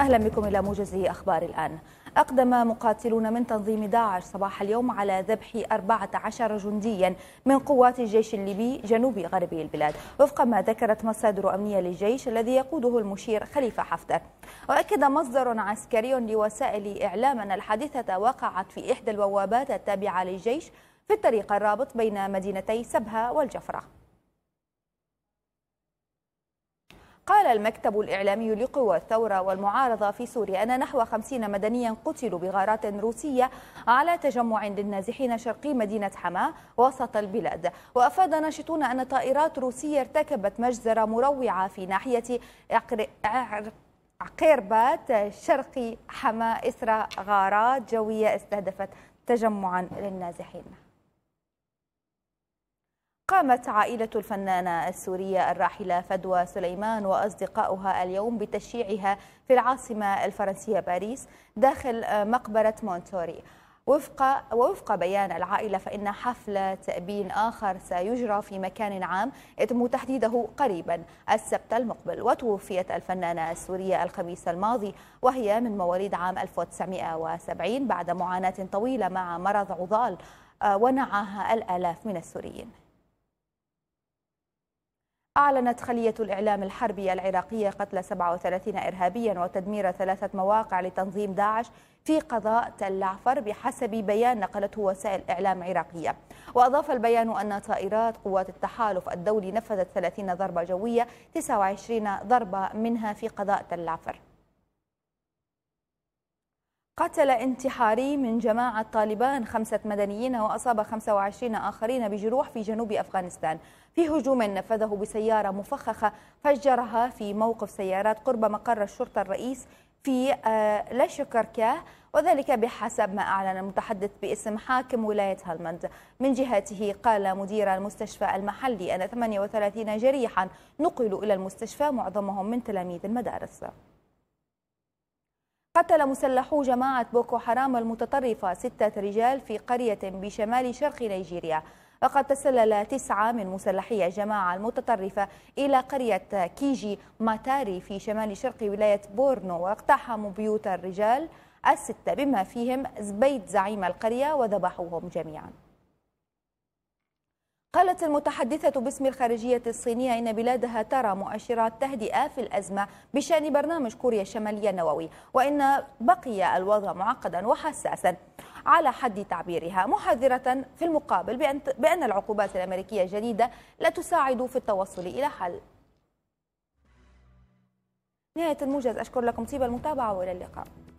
أهلا بكم إلى موجز أخبار الآن أقدم مقاتلون من تنظيم داعش صباح اليوم على ذبح 14 جنديا من قوات الجيش الليبي جنوب غربي البلاد وفق ما ذكرت مصادر أمنية للجيش الذي يقوده المشير خليفة حفتر وأكد مصدر عسكري لوسائل إعلام أن الحادثة وقعت في إحدى البوابات التابعة للجيش في الطريق الرابط بين مدينتي سبها والجفرة قال المكتب الإعلامي لقوى الثورة والمعارضة في سوريا أن نحو خمسين مدنيا قتلوا بغارات روسية على تجمع للنازحين شرقي مدينة حماة وسط البلاد وأفاد ناشطون أن طائرات روسية ارتكبت مجزرة مروعة في ناحية عقر... عقيربات شرقي حماة إثر غارات جوية استهدفت تجمعا للنازحين قامت عائلة الفنانة السورية الراحلة فدوى سليمان وأصدقاؤها اليوم بتشييعها في العاصمة الفرنسية باريس داخل مقبرة مونتوري وفق ووفق بيان العائلة فإن حفل تأبين آخر سيجرى في مكان عام يتم تحديده قريبا السبت المقبل وتوفيت الفنانة السورية الخميس الماضي وهي من مواليد عام 1970 بعد معاناة طويلة مع مرض عضال آه، ونعاها الآلاف من السوريين أعلنت خلية الإعلام الحربي العراقية قتل 37 إرهابيا وتدمير ثلاثة مواقع لتنظيم داعش في قضاء تل عفر بحسب بيان نقلته وسائل إعلام عراقية وأضاف البيان أن طائرات قوات التحالف الدولي نفذت 30 ضربة جوية 29 ضربة منها في قضاء تل عفر قتل انتحاري من جماعة طالبان خمسة مدنيين وأصاب 25 آخرين بجروح في جنوب أفغانستان في هجوم نفذه بسيارة مفخخة فجرها في موقف سيارات قرب مقر الشرطة الرئيس في آه، لاشكركاه وذلك بحسب ما أعلن المتحدث باسم حاكم ولاية هلمند من جهته قال مدير المستشفى المحلي أن 38 جريحا نقلوا إلى المستشفى معظمهم من تلاميذ المدارس قتل مسلحو جماعة بوكو حرام المتطرفة ستة رجال في قرية بشمال شرق نيجيريا وقد تسلل تسعة من مسلحي الجماعة المتطرفة إلى قرية كيجي ماتاري في شمال شرق ولاية بورنو واقتحموا بيوت الرجال الستة بما فيهم زبيد زعيم القرية وذبحوهم جميعاً قالت المتحدثة باسم الخارجية الصينية إن بلادها ترى مؤشرات تهدئة في الأزمة بشأن برنامج كوريا الشمالية النووي وإن بقي الوضع معقدا وحساسا على حد تعبيرها محذرة في المقابل بأن العقوبات الأمريكية الجديدة لا تساعد في التوصل إلى حل نهاية الموجز أشكر لكم طيب المتابعة وإلى اللقاء